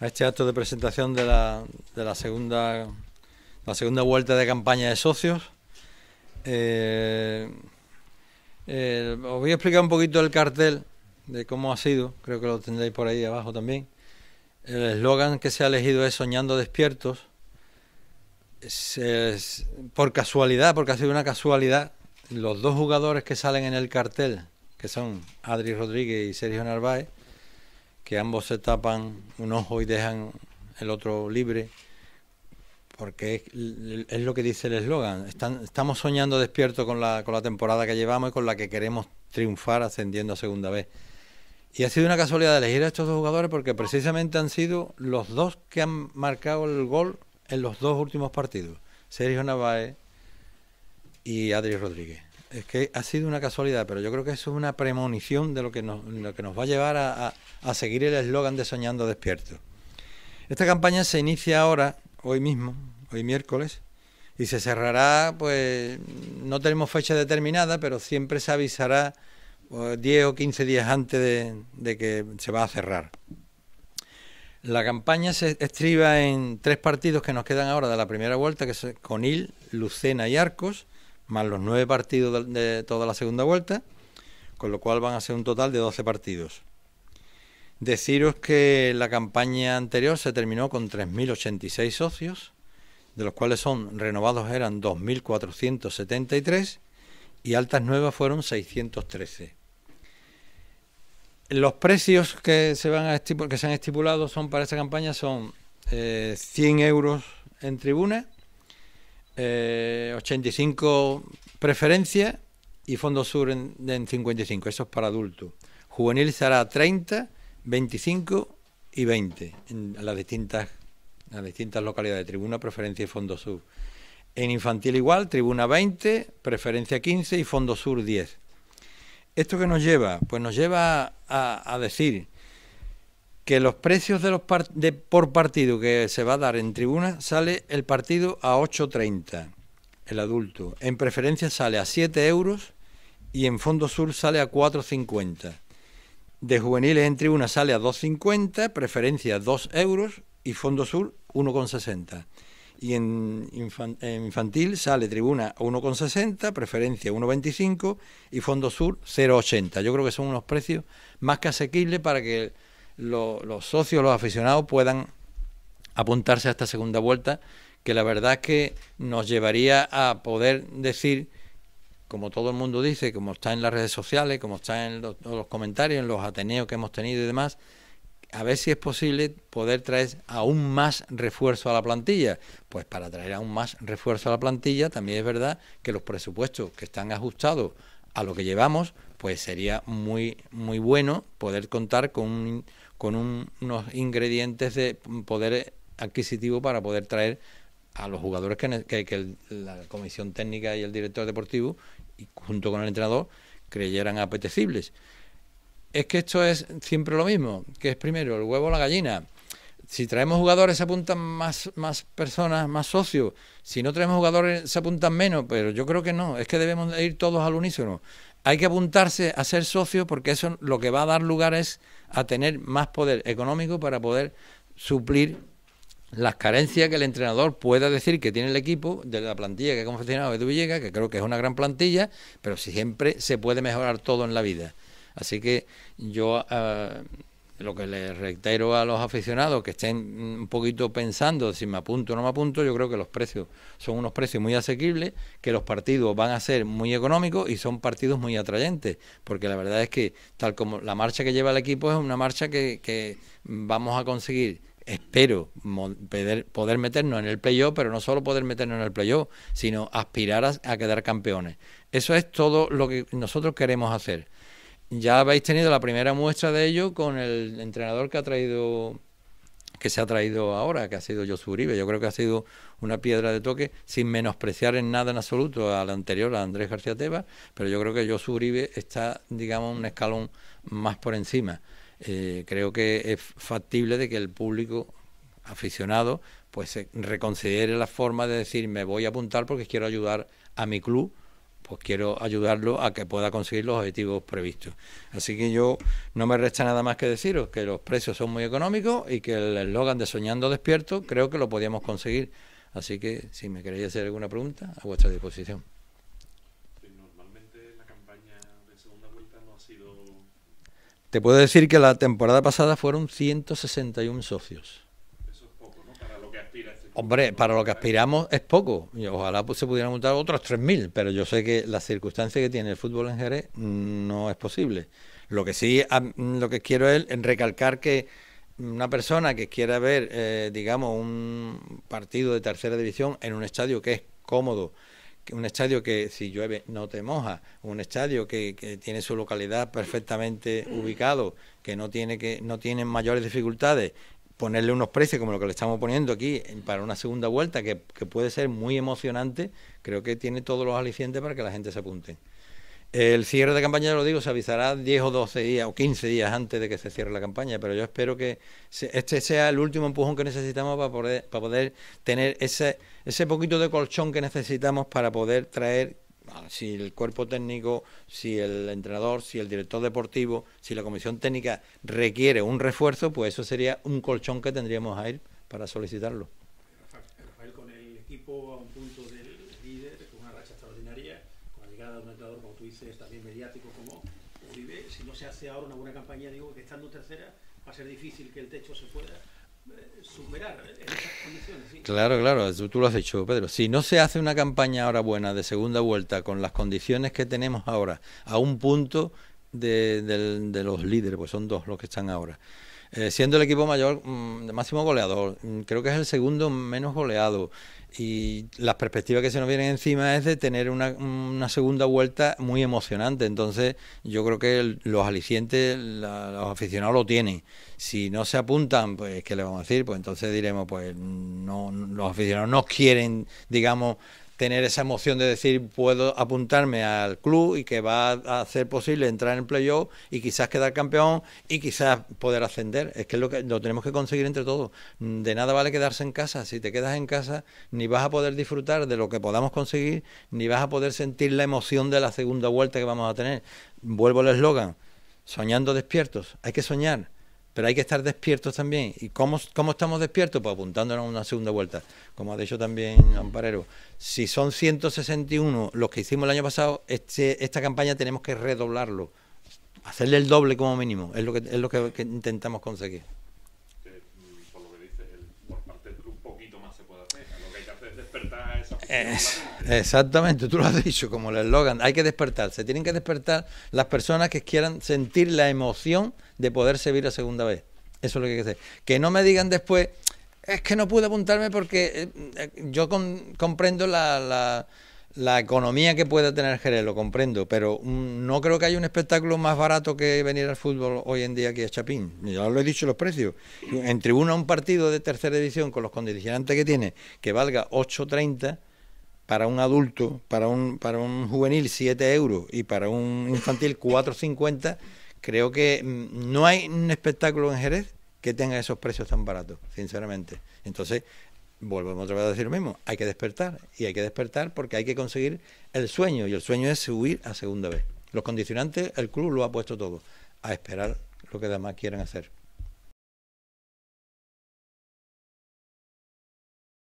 a este acto de presentación de la, segunda la segunda vuelta de campaña de socios. Eh, eh, os voy a explicar un poquito el cartel de cómo ha sido, creo que lo tendréis por ahí abajo también. El eslogan que se ha elegido es Soñando despiertos. por casualidad, porque ha sido una casualidad, los dos jugadores que salen en el cartel, que son Adri Rodríguez y Sergio Narváez, que ambos se tapan un ojo y dejan el otro libre, porque es, lo que dice el eslogan. Estamos soñando despierto con la, con la temporada que llevamos y con la que queremos triunfar ascendiendo a segunda vez. Y ha sido una casualidad elegir a estos dos jugadores porque precisamente han sido los dos que han marcado el gol en los dos últimos partidos. Sergio Navae y Adri Rodríguez. Es que ha sido una casualidad, pero yo creo que eso es una premonición de lo que nos, va a llevar a, seguir el eslogan de Soñando Despierto. Esta campaña se inicia ahora, hoy mismo, hoy miércoles, y se cerrará, pues no tenemos fecha determinada, pero siempre se avisará 10 pues, o 15 días antes de, de que se va a cerrar. La campaña se estriba en tres partidos que nos quedan ahora de la primera vuelta, que son Conil, Lucena y Arcos, más los nueve partidos de, toda la segunda vuelta, con lo cual van a ser un total de 12 partidos. Deciros que la campaña anterior se terminó con 3.086 socios, de los cuales son renovados eran 2.473 y altas nuevas fueron 613. Los precios que se, van a que se han estipulado son para esta campaña son 100 eh, euros en tribuna, 85 eh, preferencia y Fondo Sur en, 55, eso es para adultos. Juvenil será 30, 25 y 20 en las distintas, las distintas localidades, Tribuna, Preferencia y Fondo Sur. En infantil igual, Tribuna 20, Preferencia 15 y Fondo Sur 10. ¿Esto qué nos lleva? Pues nos lleva a, a decir que los precios de los por partido que se va a dar en tribuna sale el partido a 8.30, el adulto. En preferencia sale a 7 euros y en Fondo Sur sale a 4.50. De juveniles en tribuna sale a 2.50, preferencia 2 euros y Fondo Sur 1,60. Y en infantil sale tribuna a 1,60, preferencia 1,25 y Fondo Sur 0,80. Yo creo que son unos precios más que asequibles para que los socios, los aficionados puedan apuntarse a esta segunda vuelta, que la verdad es que nos llevaría a poder decir, como todo el mundo dice, como está en las redes sociales, como está en los, los comentarios, en los ateneos que hemos tenido y demás, a ver si es posible poder traer aún más refuerzo a la plantilla. Pues para traer aún más refuerzo a la plantilla, también es verdad que los presupuestos que están ajustados a lo que llevamos, pues sería muy, muy bueno poder contar con un con unos ingredientes de poder adquisitivo para poder traer a los jugadores que, que, la comisión técnica y el director deportivo, y junto con el entrenador, creyeran apetecibles. Es que esto es siempre lo mismo, que es primero el huevo o la gallina. Si traemos jugadores se apuntan más, más personas, más socios. Si no traemos jugadores se apuntan menos, pero yo creo que no, es que debemos ir todos al unísono hay que apuntarse a ser socio porque eso lo que va a dar lugar es a tener más poder económico para poder suplir las carencias que el entrenador pueda decir que tiene el equipo de la plantilla que ha confeccionado Edu Villegas, que creo que es una gran plantilla, pero siempre se puede mejorar todo en la vida. Así que yo ah, lo que les reitero a los aficionados que estén un poquito pensando si me apunto o no me apunto, yo creo que los precios son unos precios muy asequibles, que los partidos van a ser muy económicos y son partidos muy atrayentes, porque la verdad es que tal como la marcha que lleva el equipo es una marcha que, vamos a conseguir espero poder, meternos en el playoff, pero no solo poder meternos en el playoff, sino aspirar a quedar campeones. Eso es todo lo que nosotros queremos hacer ya habéis tenido la primera muestra de ello con el entrenador que ha traído que se ha traído ahora, que ha sido Josu Uribe. Yo creo que ha sido una piedra de toque, sin menospreciar en nada en absoluto al anterior, a Andrés García Tebas, pero yo creo que Josu Uribe está, digamos, un escalón más por encima. Eh, creo que es factible de que el público aficionado pues reconsidere la forma de decir me voy a apuntar porque quiero ayudar a mi club pues quiero ayudarlo a que pueda conseguir los objetivos previstos. Así que yo no me resta nada más que deciros que los precios son muy económicos y que el eslogan de Soñando Despierto creo que lo podíamos conseguir. Así que si me queréis hacer alguna pregunta, a vuestra disposición. Normalmente la campaña de segunda vuelta no ha sido... Te puedo decir que la temporada pasada fueron 161 socios. Hombre, para lo que aspiramos es poco. Y ojalá pues, se pudieran montar otros 3.000, pero yo sé que la circunstancia que tiene el fútbol en Jerez no es posible. Lo que sí, lo que quiero es recalcar que una persona que quiera ver, eh, digamos, un partido de tercera división en un estadio que es cómodo, un estadio que si llueve no te moja, un estadio que, tiene su localidad perfectamente ubicado, que no tiene que no tiene mayores dificultades ponerle unos precios como lo que le estamos poniendo aquí para una segunda vuelta que, puede ser muy emocionante, creo que tiene todos los alicientes para que la gente se apunte. El cierre de campaña, lo digo, se avisará 10 o 12 días o 15 días antes de que se cierre la campaña, pero yo espero que este sea el último empujón que necesitamos para poder, para poder tener ese, ese poquito de colchón que necesitamos para poder traer Ah, si el cuerpo técnico, si el entrenador, si el director deportivo, si la comisión técnica requiere un refuerzo, pues eso sería un colchón que tendríamos ahí para solicitarlo. Rafael, con el equipo a un punto del líder, con una racha extraordinaria, con la llegada de un entrenador, como tú dices, también mediático como Uribe, si no se hace ahora una buena campaña, digo que estando tercera va a ser difícil que el techo se pueda superar esas condiciones. Claro, claro, tú lo has dicho, Pedro. Si no se hace una campaña ahora buena de segunda vuelta con las condiciones que tenemos ahora, a un punto de, los líderes, pues son dos los que están ahora. Eh, siendo el equipo mayor, mm, máximo goleador, mm, creo que es el segundo menos goleado y las perspectivas que se nos vienen encima es de tener una, segunda vuelta muy emocionante. Entonces, yo creo que los alicientes, los aficionados lo tienen. Si no se apuntan, pues, ¿qué le vamos a decir? Pues entonces diremos, pues, no, los aficionados no quieren, digamos, tener esa emoción de decir puedo apuntarme al club y que va a hacer posible entrar en el playoff y quizás quedar campeón y quizás poder ascender. Es que es lo que lo tenemos que conseguir entre todos. Mm, de nada vale quedarse en casa. Si te quedas en casa, ni vas a poder disfrutar de lo que podamos conseguir, ni vas a poder sentir la emoción de la segunda vuelta que vamos a tener. Vuelvo al eslogan, soñando despiertos, hay que soñar pero hay que estar despiertos también. ¿Y cómo, cómo estamos despiertos? Pues apuntándonos a una segunda vuelta. Como ha dicho también Amparero, si son 161 los que hicimos el año pasado, este, esta campaña tenemos que redoblarlo. Hacerle el doble como mínimo. Es lo que, es lo que, que intentamos conseguir. exactamente, tú lo has dicho como el eslogan. Hay que despertar, se tienen que despertar las personas que quieran sentir la emoción de poder servir la segunda vez. Eso es lo que hay que hacer. Que no me digan después, es que no pude apuntarme porque eh, eh, yo comprendo la, la, economía que pueda tener Jerez, lo comprendo, pero mm, no creo que haya un espectáculo más barato que venir al fútbol hoy en día aquí a Chapín. Ya lo he dicho los precios. En tribuna un partido de tercera edición... con los condicionantes que tiene, que valga 8.30 para un adulto, para un, para un juvenil 7 euros y para un infantil 4.50 creo que mm, no hay un espectáculo en Jerez que tenga esos precios tan baratos, sinceramente. Entonces, volvemos otra vez a decir lo mismo, hay que despertar y hay que despertar porque hay que conseguir el sueño y el sueño es subir a segunda vez. Los condicionantes, el club lo ha puesto todo, a esperar lo que demás quieran hacer.